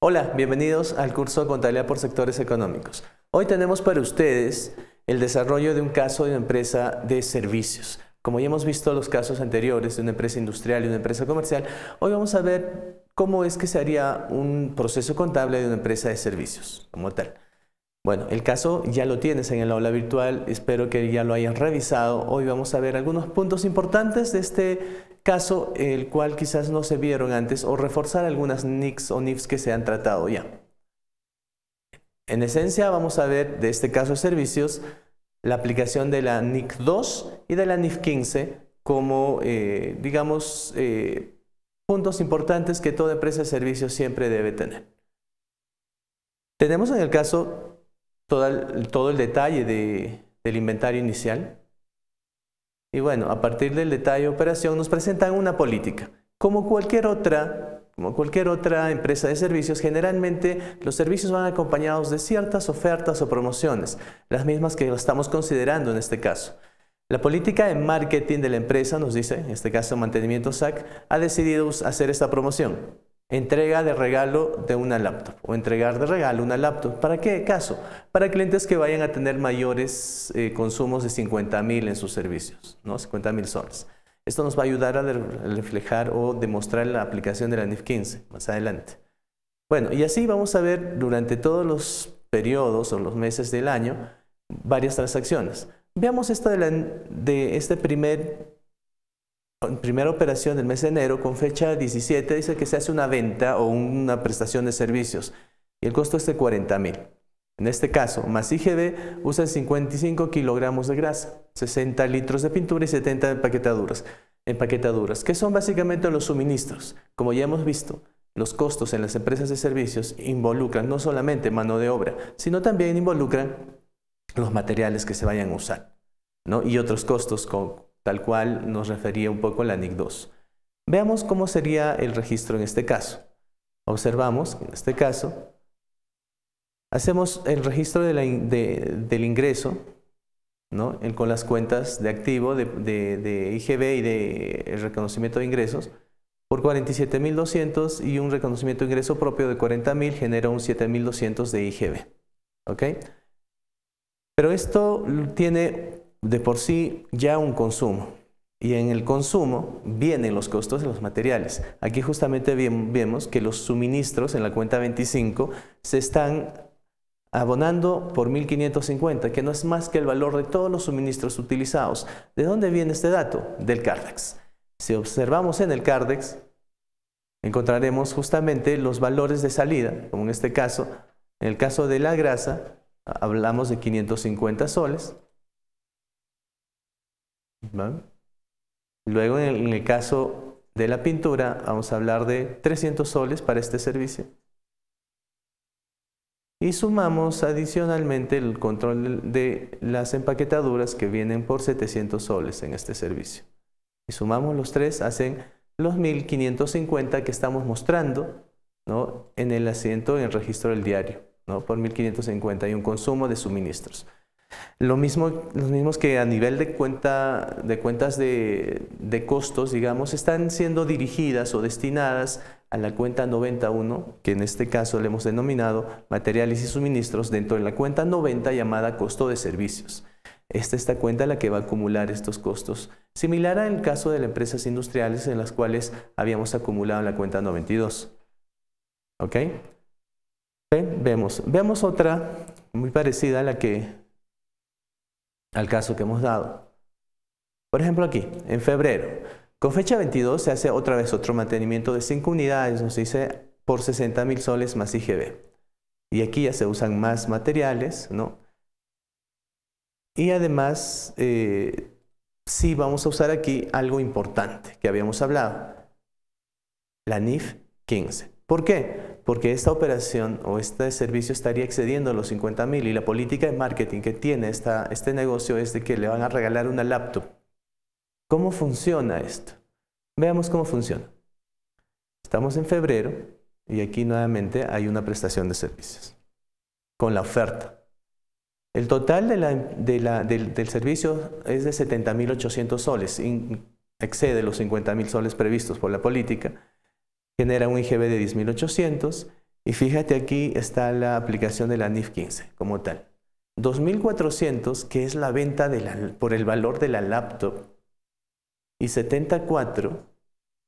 Hola, bienvenidos al curso Contabilidad por Sectores Económicos. Hoy tenemos para ustedes el desarrollo de un caso de una empresa de servicios. Como ya hemos visto los casos anteriores de una empresa industrial y una empresa comercial, hoy vamos a ver cómo es que se haría un proceso contable de una empresa de servicios como tal. Bueno, el caso ya lo tienes en el aula virtual, espero que ya lo hayan revisado. Hoy vamos a ver algunos puntos importantes de este caso, el cual quizás no se vieron antes, o reforzar algunas NICs o NIFs que se han tratado ya. En esencia, vamos a ver de este caso de servicios la aplicación de la NIC 2 y de la NIF 15 como, eh, digamos, eh, puntos importantes que toda empresa de servicios siempre debe tener. Tenemos en el caso todo el, detalle del inventario inicial. Y bueno, a partir del detalle operación nos presentan una política. Como cualquier otra, como cualquier otra empresa de servicios, generalmente los servicios van acompañados de ciertas ofertas o promociones, las mismas que estamos considerando en este caso. La política de marketing de la empresa nos dice, en este caso mantenimiento SAC, ha decidido hacer esta promoción entrega de regalo de una laptop o entregar de regalo una laptop. ¿Para qué caso? Para clientes que vayan a tener mayores eh, consumos de 50.000 en sus servicios, ¿no? 50 mil soles. Esto nos va a ayudar a reflejar o demostrar la aplicación de la NIF 15 más adelante. Bueno, y así vamos a ver durante todos los periodos o los meses del año varias transacciones. Veamos esta de, de este primer primera operación del mes de enero, con fecha 17, dice que se hace una venta o una prestación de servicios y el costo es de 40 mil. En este caso, más IGB usa 55 kilogramos de grasa, 60 litros de pintura y 70 empaquetaduras, empaquetaduras, que son básicamente los suministros. Como ya hemos visto, los costos en las empresas de servicios involucran no solamente mano de obra, sino también involucran los materiales que se vayan a usar ¿no? y otros costos con, tal cual nos refería un poco la NIC 2. Veamos cómo sería el registro en este caso. Observamos que en este caso hacemos el registro del ingreso El, con las cuentas de activo de, IGB y de reconocimiento de ingresos por 47.200 y un reconocimiento de ingreso propio de 40.000 genera un 7.200 de IGB. Pero esto tiene de por sí ya un consumo. Y en el consumo vienen los costos de los materiales. Aquí justamente vemos que los suministros en la cuenta 25 se están abonando por 1.550, que no es más que el valor de todos los suministros utilizados. ¿De dónde viene este dato? Del CARDEX. Si observamos en el CARDEX, encontraremos justamente los valores de salida, como en este caso, en el caso de la grasa, hablamos de 550 soles, Luego, en el caso de la pintura, vamos a hablar de 300 soles para este servicio. Y sumamos adicionalmente el control de las empaquetaduras que vienen por 700 soles en este servicio. Y sumamos los tres, hacen los 1550 que estamos mostrando ¿no? en el asiento en el registro del diario. ¿no? Por 1550 y un consumo de suministros. Lo mismo, los mismos que a nivel de, cuenta, de cuentas de, costos, digamos, están siendo dirigidas o destinadas a la cuenta 91, que en este caso le hemos denominado materiales y suministros, dentro de la cuenta 90 llamada costo de servicios. Esta es la cuenta la que va a acumular estos costos, similar al caso de las empresas industriales en las cuales habíamos acumulado la cuenta 92. ¿Ok? Vemos, vemos otra muy parecida a la que al caso que hemos dado. Por ejemplo aquí, en febrero, con fecha 22 se hace otra vez otro mantenimiento de 5 unidades, nos dice por 60 mil soles más IGB. Y aquí ya se usan más materiales, ¿no? Y además, si eh, sí vamos a usar aquí algo importante que habíamos hablado, la NIF 15. ¿Por qué? porque esta operación o este servicio estaría excediendo los 50 mil y la política de marketing que tiene esta, este negocio es de que le van a regalar una laptop. ¿Cómo funciona esto? Veamos cómo funciona. Estamos en febrero y aquí nuevamente hay una prestación de servicios con la oferta. El total del, servicio es de 70 70.800 soles, excede los 50.000 soles previstos por la política genera un IGB de 10.800 y fíjate aquí está la aplicación de la NIF 15 como tal. 2.400 que es la venta por el valor de la laptop y 74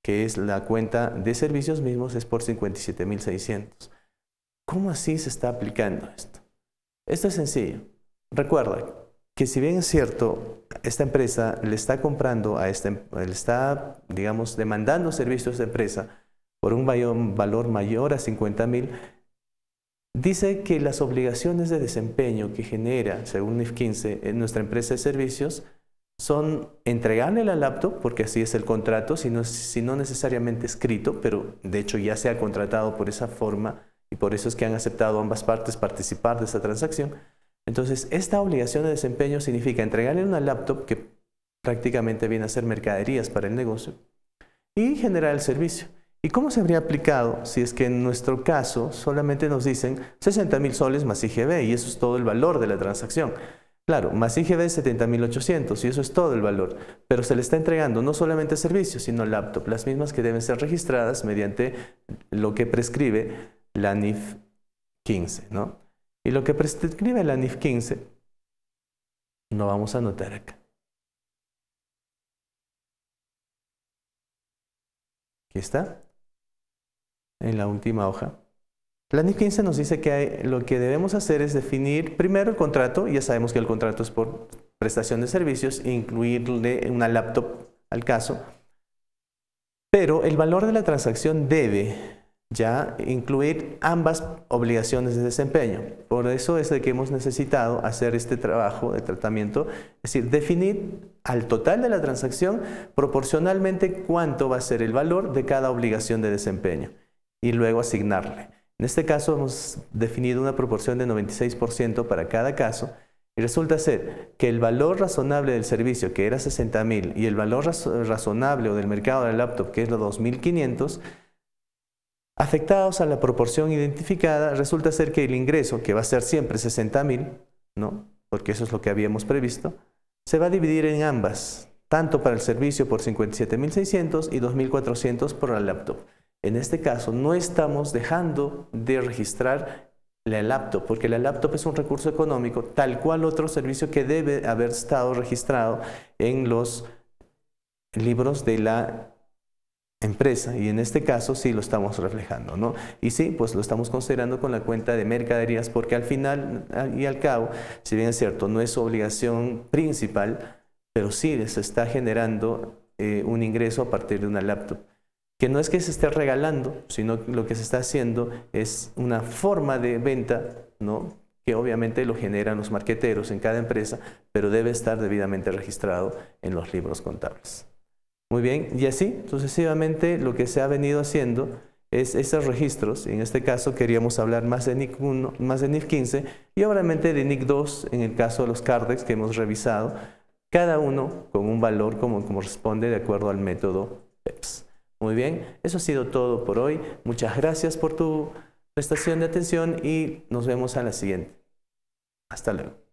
que es la cuenta de servicios mismos es por 57.600. ¿Cómo así se está aplicando esto? Esto es sencillo. Recuerda que si bien es cierto, esta empresa le está comprando a esta, le está, digamos, demandando servicios de empresa, por un valor mayor a 50 mil, dice que las obligaciones de desempeño que genera, según NIF 15, en nuestra empresa de servicios, son entregarle la laptop, porque así es el contrato, si no, si necesariamente escrito, pero de hecho ya se ha contratado por esa forma y por eso es que han aceptado ambas partes participar de esa transacción. Entonces, esta obligación de desempeño significa entregarle una laptop que prácticamente viene a ser mercaderías para el negocio y generar el servicio. ¿Y cómo se habría aplicado si es que en nuestro caso solamente nos dicen 60 mil soles más IGB y eso es todo el valor de la transacción? Claro, más IGB 70.800 y eso es todo el valor, pero se le está entregando no solamente servicios, sino laptop, las mismas que deben ser registradas mediante lo que prescribe la NIF 15, ¿no? Y lo que prescribe la NIF 15 no vamos a anotar acá. Aquí está en la última hoja. La NIF 15 nos dice que lo que debemos hacer es definir primero el contrato, ya sabemos que el contrato es por prestación de servicios, e incluirle una laptop al caso, pero el valor de la transacción debe ya incluir ambas obligaciones de desempeño. Por eso es de que hemos necesitado hacer este trabajo de tratamiento, es decir, definir al total de la transacción proporcionalmente cuánto va a ser el valor de cada obligación de desempeño y luego asignarle. En este caso hemos definido una proporción de 96% para cada caso y resulta ser que el valor razonable del servicio, que era 60.000, y el valor razonable o del mercado del laptop, que es los 2.500, afectados a la proporción identificada, resulta ser que el ingreso, que va a ser siempre 60.000, ¿no? porque eso es lo que habíamos previsto, se va a dividir en ambas, tanto para el servicio por 57.600 y 2.400 por la laptop. En este caso, no estamos dejando de registrar la laptop, porque la laptop es un recurso económico, tal cual otro servicio que debe haber estado registrado en los libros de la empresa y en este caso sí lo estamos reflejando, ¿no? Y sí, pues lo estamos considerando con la cuenta de mercaderías porque al final y al cabo, si bien es cierto, no es obligación principal, pero sí se está generando eh, un ingreso a partir de una laptop que no es que se esté regalando, sino que lo que se está haciendo es una forma de venta, que obviamente lo generan los marqueteros en cada empresa, pero debe estar debidamente registrado en los libros contables. Muy bien, y así sucesivamente lo que se ha venido haciendo es esos registros, y en este caso queríamos hablar más de NIC 1, más de NIC 15 y obviamente de NIC 2 en el caso de los CARDEX que hemos revisado, cada uno con un valor como responde de acuerdo al método PEPS. Muy bien, eso ha sido todo por hoy. Muchas gracias por tu prestación de atención y nos vemos a la siguiente. Hasta luego.